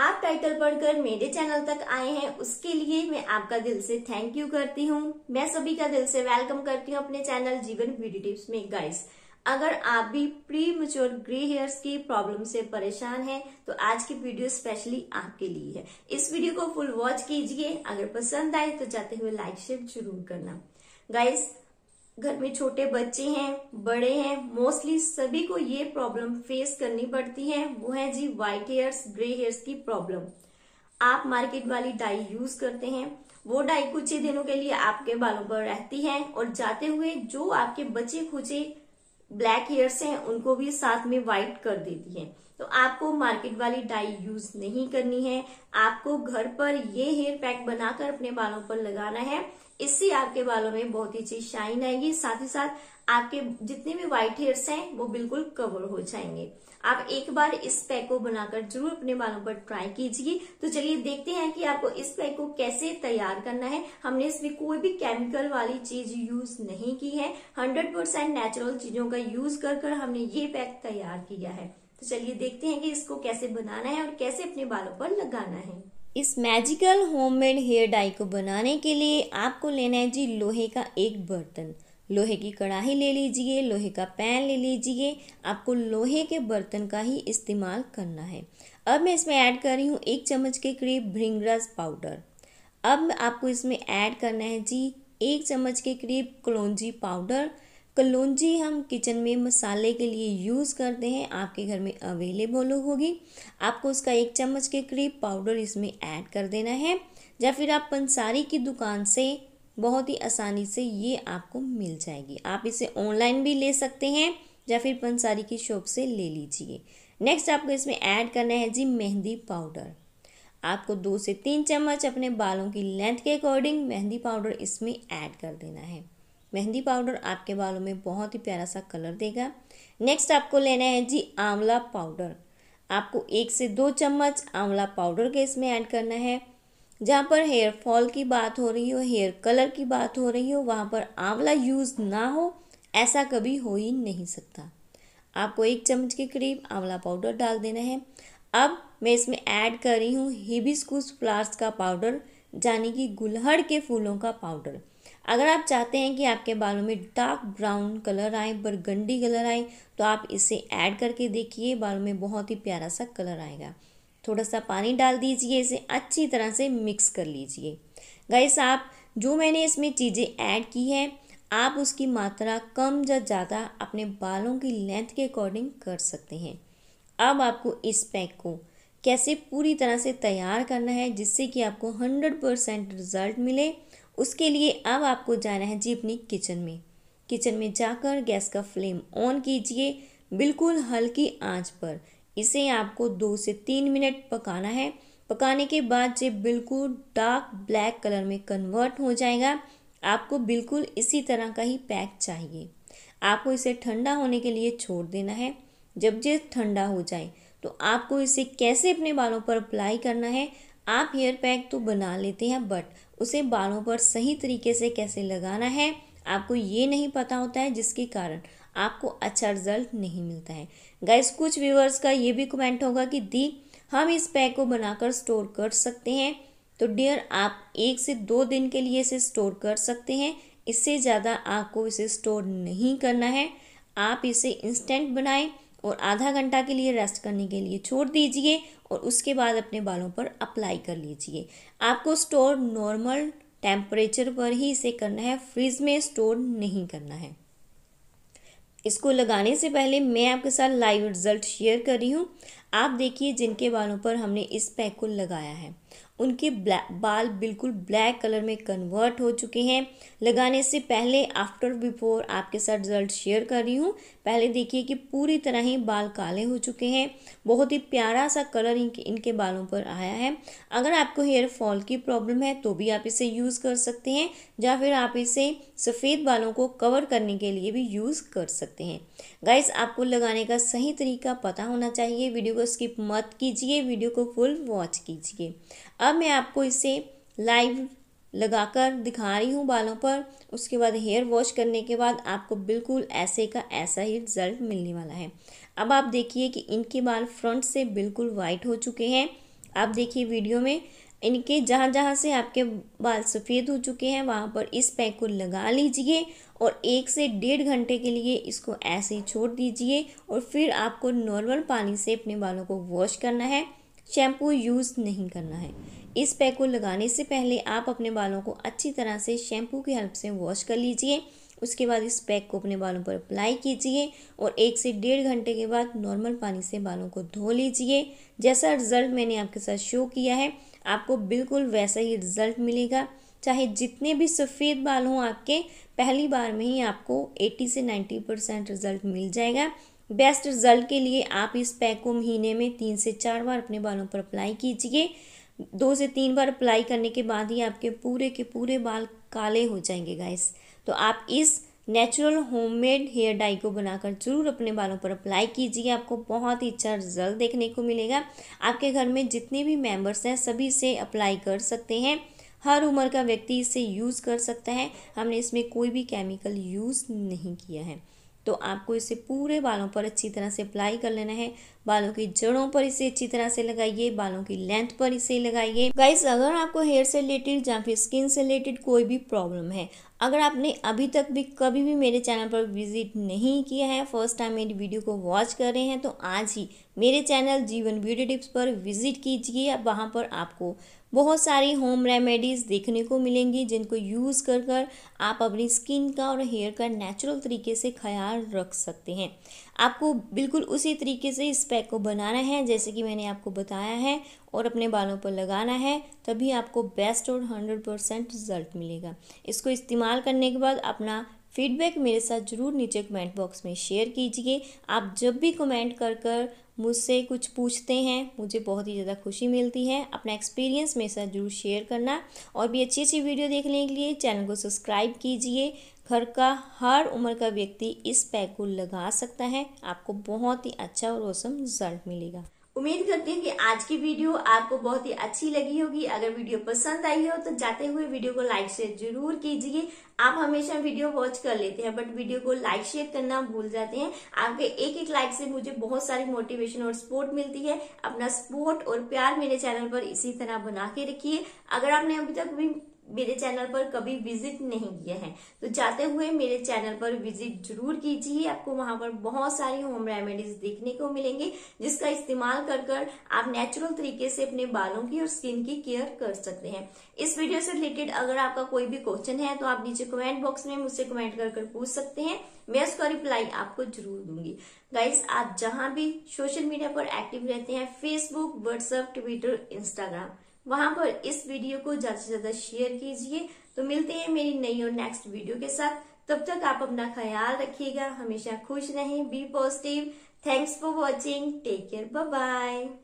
आप टाइटल पढ़कर मेरे चैनल तक आए हैं उसके लिए मैं आपका दिल से थैंक यू करती हूँ मैं सभी का दिल से वेलकम करती हूँ अपने चैनल जीवन ब्यूटी टिप्स में गाइस अगर आप भी प्री मच्योर ग्रे हेयर्स की प्रॉब्लम से परेशान हैं तो आज की वीडियो स्पेशली आपके लिए है इस वीडियो को फुल वॉच कीजिए अगर पसंद आए तो जाते हुए लाइक शेयर जरूर करना गाइस घर में छोटे बच्चे हैं बड़े हैं मोस्टली सभी को ये प्रॉब्लम फेस करनी पड़ती है वो है जी व्हाइट हेयर्स ग्रे हेयर्स की प्रॉब्लम आप मार्केट वाली डाई यूज करते हैं वो डाई कुछ ही दिनों के लिए आपके बालों पर रहती है और जाते हुए जो आपके बचे खुचे ब्लैक हेयर्स हैं उनको भी साथ में व्हाइट कर देती है तो आपको मार्केट वाली डाई यूज नहीं करनी है आपको घर पर ये हेयर पैक बनाकर अपने बालों पर लगाना है इससे आपके बालों में बहुत ही अच्छी शाइन आएगी साथ ही साथ आपके जितने भी व्हाइट हेयर्स हैं वो बिल्कुल कवर हो जाएंगे आप एक बार इस पैक को बनाकर जरूर अपने बालों पर ट्राई कीजिए तो चलिए देखते हैं कि आपको इस पैक को कैसे तैयार करना है हमने इसमें कोई भी केमिकल वाली चीज यूज नहीं की है हंड्रेड परसेंट नेचुरल चीजों का यूज कर कर हमने ये पैक तैयार किया है तो चलिए देखते हैं कि इसको कैसे बनाना है और कैसे अपने बालों पर लगाना है इस मैजिकल होममेड हेयर डाई को बनाने के लिए आपको लेना है जी लोहे का एक बर्तन लोहे की कढ़ाई ले लीजिए लोहे का पैन ले लीजिए आपको लोहे के बर्तन का ही इस्तेमाल करना है अब मैं इसमें ऐड कर रही हूँ एक चम्मच के करीब भृंगराज पाउडर अब आपको इसमें ऐड करना है जी एक चम्मच के करीब कलौजी पाउडर कलौजी हम किचन में मसाले के लिए यूज़ करते हैं आपके घर में अवेलेबल होगी आपको उसका एक चम्मच के करीब पाउडर इसमें ऐड कर देना है या फिर आप पंसारी की दुकान से बहुत ही आसानी से ये आपको मिल जाएगी आप इसे ऑनलाइन भी ले सकते हैं या फिर पंसारी की शॉप से ले लीजिए नेक्स्ट आपको इसमें ऐड करना है जी मेहंदी पाउडर आपको दो से तीन चम्मच अपने बालों की लेंथ के अकॉर्डिंग मेहंदी पाउडर इसमें ऐड कर देना है मेहंदी पाउडर आपके बालों में बहुत ही प्यारा सा कलर देगा नेक्स्ट आपको लेना है जी आंवला पाउडर आपको एक से दो चम्मच आंवला पाउडर के इसमें ऐड करना है जहाँ पर हेयर फॉल की बात हो रही हो हेयर कलर की बात हो रही हो वहाँ पर आंवला यूज़ ना हो ऐसा कभी हो ही नहीं सकता आपको एक चम्मच के करीब आंवला पाउडर डाल देना है अब मैं इसमें ऐड कर रही हूँ हिबिस्कुस फ्लार्स का पाउडर यानी कि गुलहड़ के फूलों का पाउडर अगर आप चाहते हैं कि आपके बालों में डार्क ब्राउन कलर आए बरगंडी कलर आए तो आप इसे ऐड करके देखिए बालों में बहुत ही प्यारा सा कलर आएगा थोड़ा सा पानी डाल दीजिए इसे अच्छी तरह से मिक्स कर लीजिए गैस आप जो मैंने इसमें चीज़ें ऐड की है आप उसकी मात्रा कम या ज़्यादा अपने बालों की लेंथ के अकॉर्डिंग कर सकते हैं अब आपको इस पैक को कैसे पूरी तरह से तैयार करना है जिससे कि आपको हंड्रेड परसेंट रिज़ल्ट मिले उसके लिए अब आपको जाना है जी अपनी किचन में किचन में जाकर गैस का फ्लेम ऑन कीजिए बिल्कुल हल्की आंच पर इसे आपको दो से तीन मिनट पकाना है पकाने के बाद ये बिल्कुल डार्क ब्लैक कलर में कन्वर्ट हो जाएगा आपको बिल्कुल इसी तरह का ही पैक चाहिए आपको इसे ठंडा होने के लिए छोड़ देना है जब ये ठंडा हो जाए तो आपको इसे कैसे अपने बालों पर अप्लाई करना है आप हेयर पैक तो बना लेते हैं बट उसे बालों पर सही तरीके से कैसे लगाना है आपको ये नहीं पता होता है जिसके कारण आपको अच्छा रिजल्ट नहीं मिलता है गैस कुछ व्यूअर्स का ये भी कमेंट होगा कि दी हम इस पैक को बनाकर स्टोर कर सकते हैं तो डियर आप एक से दो दिन के लिए इसे स्टोर कर सकते हैं इससे ज़्यादा आपको इसे स्टोर नहीं करना है आप इसे इंस्टेंट बनाएं और आधा घंटा के लिए रेस्ट करने के लिए छोड़ दीजिए और उसके बाद अपने बालों पर अप्लाई कर लीजिए आपको स्टोर नॉर्मल टेम्परेचर पर ही इसे करना है फ्रिज में स्टोर नहीं करना है इसको लगाने से पहले मैं आपके साथ लाइव रिज़ल्ट शेयर कर रही हूँ आप देखिए जिनके बालों पर हमने इस पैक को लगाया है उनके बाल बिल्कुल ब्लैक कलर में कन्वर्ट हो चुके हैं लगाने से पहले आफ्टर बिफोर आपके साथ रिजल्ट शेयर कर रही हूँ पहले देखिए कि पूरी तरह ही बाल काले हो चुके हैं बहुत ही प्यारा सा कलर इनके इनके बालों पर आया है अगर आपको हेयर फॉल की प्रॉब्लम है तो भी आप इसे यूज़ कर सकते हैं या फिर आप इसे सफ़ेद बालों को कवर करने के लिए भी यूज़ कर सकते हैं गाइस आपको लगाने का सही तरीका पता होना चाहिए वीडियो को स्किप मत कीजिए वीडियो को फुल वॉच कीजिए अब मैं आपको इसे लाइव लगाकर दिखा रही हूँ बालों पर उसके बाद हेयर वॉश करने के बाद आपको बिल्कुल ऐसे का ऐसा ही रिजल्ट मिलने वाला है अब आप देखिए कि इनके बाल फ्रंट से बिल्कुल वाइट हो चुके हैं आप देखिए वीडियो में इनके जहाँ जहाँ से आपके बाल सफ़ेद हो चुके हैं वहाँ पर इस पैक को लगा लीजिए और एक से डेढ़ घंटे के लिए इसको ऐसे ही छोड़ दीजिए और फिर आपको नॉर्मल पानी से अपने बालों को वॉश करना है शैम्पू यूज़ नहीं करना है इस पैक को लगाने से पहले आप अपने बालों को अच्छी तरह से शैम्पू की हेल्प से वॉश कर लीजिए उसके बाद इस पैक को अपने बालों पर अप्लाई कीजिए और एक से डेढ़ घंटे के बाद नॉर्मल पानी से बालों को धो लीजिए जैसा रिज़ल्ट मैंने आपके साथ शो किया है आपको बिल्कुल वैसा ही रिज़ल्ट मिलेगा चाहे जितने भी सफ़ेद बाल हों आपके पहली बार में ही आपको 80 से 90 परसेंट रिज़ल्ट मिल जाएगा बेस्ट रिज़ल्ट के लिए आप इस पैक को महीने में तीन से चार बार अपने बालों पर अप्लाई कीजिए दो से तीन बार अप्लाई करने के बाद ही आपके पूरे के पूरे बाल काले हो जाएंगे गाइस तो आप इस नेचुरल होममेड हेयर डाई को बनाकर ज़रूर अपने बालों पर अप्लाई कीजिए आपको बहुत ही अच्छा रिजल्ट देखने को मिलेगा आपके घर में जितने भी मेंबर्स हैं सभी से अप्लाई कर सकते हैं हर उम्र का व्यक्ति इसे यूज़ कर सकता है हमने इसमें कोई भी केमिकल यूज़ नहीं किया है तो आपको इसे पूरे बालों पर अच्छी तरह से अप्लाई कर लेना है बालों की जड़ों पर इसे अच्छी तरह से लगाइए बालों की लेंथ पर इसे लगाइए गाइस अगर आपको हेयर से रिलेटेड या फिर स्किन से रिलेटेड कोई भी प्रॉब्लम है अगर आपने अभी तक भी कभी भी मेरे चैनल पर विजिट नहीं किया है फर्स्ट टाइम मेरी वीडियो को वॉच कर रहे हैं तो आज ही मेरे चैनल जीवन ब्यूटी टिप्स पर विजिट कीजिए वहाँ पर आपको बहुत सारी होम रेमेडीज़ देखने को मिलेंगी जिनको यूज़ कर कर आप अपनी स्किन का और हेयर का नेचुरल तरीके से ख्याल रख सकते हैं आपको बिल्कुल उसी तरीके से इस पैक को बनाना है जैसे कि मैंने आपको बताया है और अपने बालों पर लगाना है तभी आपको बेस्ट और हंड्रेड परसेंट रिज़ल्ट मिलेगा इसको इस्तेमाल करने के बाद अपना फीडबैक मेरे साथ ज़रूर नीचे कमेंट बॉक्स में शेयर कीजिए आप जब भी कमेंट कर कर मुझसे कुछ पूछते हैं मुझे बहुत ही ज़्यादा खुशी मिलती है अपना एक्सपीरियंस मेरे साथ जरूर शेयर करना और भी अच्छी अच्छी वीडियो देखने के लिए चैनल को सब्सक्राइब कीजिए घर का हर उम्र का व्यक्ति इस पैक को लगा सकता है आपको बहुत ही अच्छा और औसम रिजल्ट मिलेगा उम्मीद करती हूँ कि आज की वीडियो आपको बहुत ही अच्छी लगी होगी अगर वीडियो पसंद आई हो तो जाते हुए वीडियो को लाइक शेयर जरूर कीजिए आप हमेशा वीडियो वॉच कर लेते हैं बट वीडियो को लाइक शेयर करना भूल जाते हैं आपके एक एक लाइक से मुझे बहुत सारी मोटिवेशन और सपोर्ट मिलती है अपना सपोर्ट और प्यार मेरे चैनल पर इसी तरह बना के रखिए अगर आपने अभी तक भी मेरे चैनल पर कभी विजिट नहीं किया है तो जाते हुए मेरे चैनल पर विजिट जरूर कीजिए आपको वहां पर बहुत सारी होम रेमेडीज देखने को मिलेंगे जिसका इस्तेमाल कर कर आप नेचुरल तरीके से अपने बालों की और स्किन की केयर कर सकते हैं इस वीडियो से रिलेटेड अगर आपका कोई भी क्वेश्चन है तो आप नीचे कमेंट बॉक्स में मुझसे कमेंट कर कर पूछ सकते हैं मैं उसका रिप्लाई आपको जरूर दूंगी गाइज आप जहां भी सोशल मीडिया पर एक्टिव रहते हैं फेसबुक व्हाट्सएप ट्विटर इंस्टाग्राम वहां पर इस वीडियो को ज्यादा से ज्यादा शेयर कीजिए तो मिलते हैं मेरी नई और नेक्स्ट वीडियो के साथ तब तक आप अपना ख्याल रखिएगा हमेशा खुश रहें be positive thanks for watching take care bye